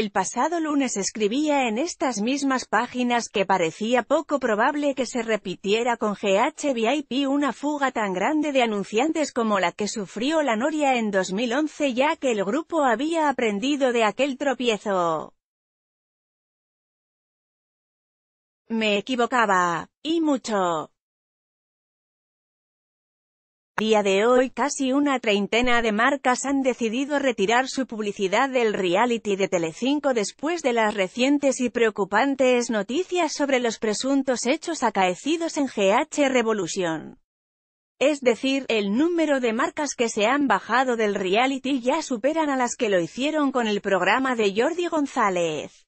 El pasado lunes escribía en estas mismas páginas que parecía poco probable que se repitiera con GHVIP una fuga tan grande de anunciantes como la que sufrió la Noria en 2011 ya que el grupo había aprendido de aquel tropiezo. Me equivocaba, y mucho. Día de hoy casi una treintena de marcas han decidido retirar su publicidad del reality de Telecinco después de las recientes y preocupantes noticias sobre los presuntos hechos acaecidos en GH Revolución. Es decir, el número de marcas que se han bajado del reality ya superan a las que lo hicieron con el programa de Jordi González.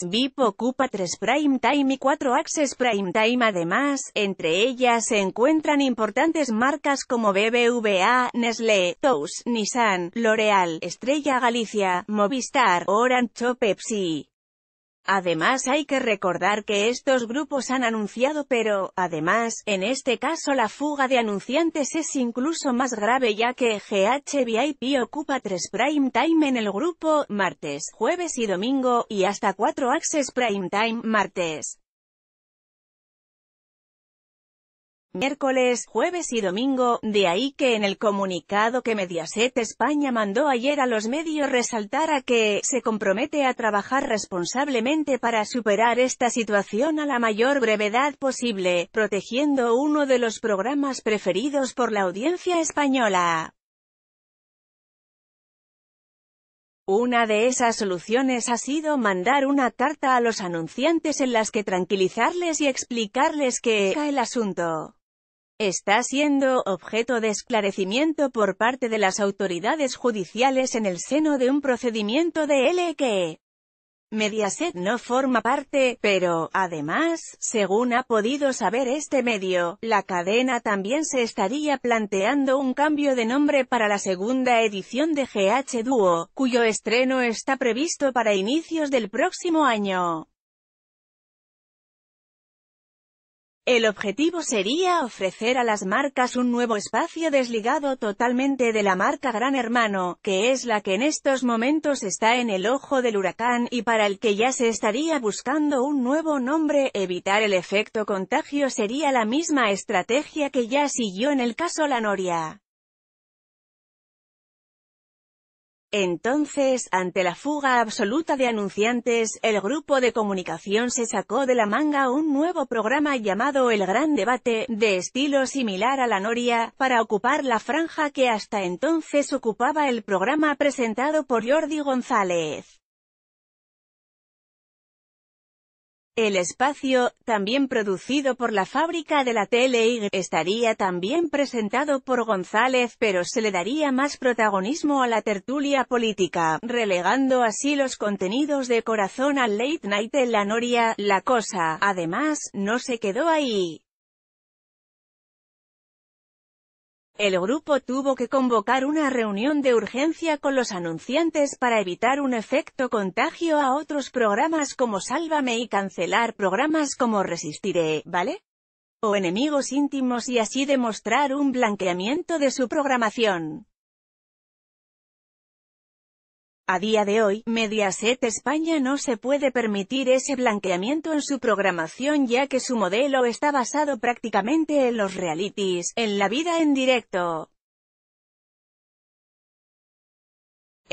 Svip ocupa tres prime time y cuatro access prime time además, entre ellas se encuentran importantes marcas como BBVA, Nestlé, Tous, Nissan, L'Oreal, Estrella Galicia, Movistar, Orange o Pepsi. Además hay que recordar que estos grupos han anunciado pero, además, en este caso la fuga de anunciantes es incluso más grave ya que GHVIP ocupa 3 prime time en el grupo, martes, jueves y domingo, y hasta 4 access prime time, martes, miércoles, jueves y domingo, de ahí que en el comunicado que Mediaset España mandó ayer a los medios resaltara que se compromete a trabajar responsablemente para superar esta situación a la mayor brevedad posible, protegiendo uno de los programas preferidos por la audiencia española. Una de esas soluciones ha sido mandar una carta a los anunciantes en las que tranquilizarles y explicarles que el asunto está siendo objeto de esclarecimiento por parte de las autoridades judiciales en el seno de un procedimiento de LQE. Mediaset no forma parte, pero, además, según ha podido saber este medio, la cadena también se estaría planteando un cambio de nombre para la segunda edición de GH Duo, cuyo estreno está previsto para inicios del próximo año. El objetivo sería ofrecer a las marcas un nuevo espacio desligado totalmente de la marca Gran Hermano, que es la que en estos momentos está en el ojo del huracán y para el que ya se estaría buscando un nuevo nombre. Evitar el efecto contagio sería la misma estrategia que ya siguió en el caso La Noria. Entonces, ante la fuga absoluta de anunciantes, el grupo de comunicación se sacó de la manga un nuevo programa llamado El Gran Debate, de estilo similar a la Noria, para ocupar la franja que hasta entonces ocupaba el programa presentado por Jordi González. El espacio, también producido por la fábrica de la tele estaría también presentado por González pero se le daría más protagonismo a la tertulia política, relegando así los contenidos de corazón al late night en la noria, la cosa, además, no se quedó ahí. El grupo tuvo que convocar una reunión de urgencia con los anunciantes para evitar un efecto contagio a otros programas como Sálvame y cancelar programas como Resistiré, ¿vale? O Enemigos Íntimos y así demostrar un blanqueamiento de su programación. A día de hoy, Mediaset España no se puede permitir ese blanqueamiento en su programación ya que su modelo está basado prácticamente en los realities, en la vida en directo.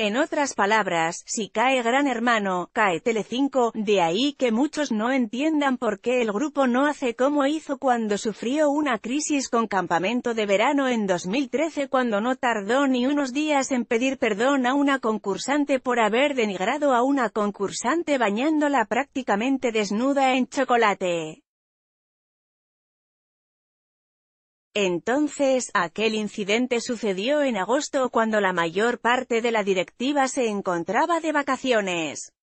En otras palabras, si cae Gran Hermano, cae Telecinco, de ahí que muchos no entiendan por qué el grupo no hace como hizo cuando sufrió una crisis con Campamento de Verano en 2013 cuando no tardó ni unos días en pedir perdón a una concursante por haber denigrado a una concursante bañándola prácticamente desnuda en chocolate. Entonces, aquel incidente sucedió en agosto cuando la mayor parte de la directiva se encontraba de vacaciones.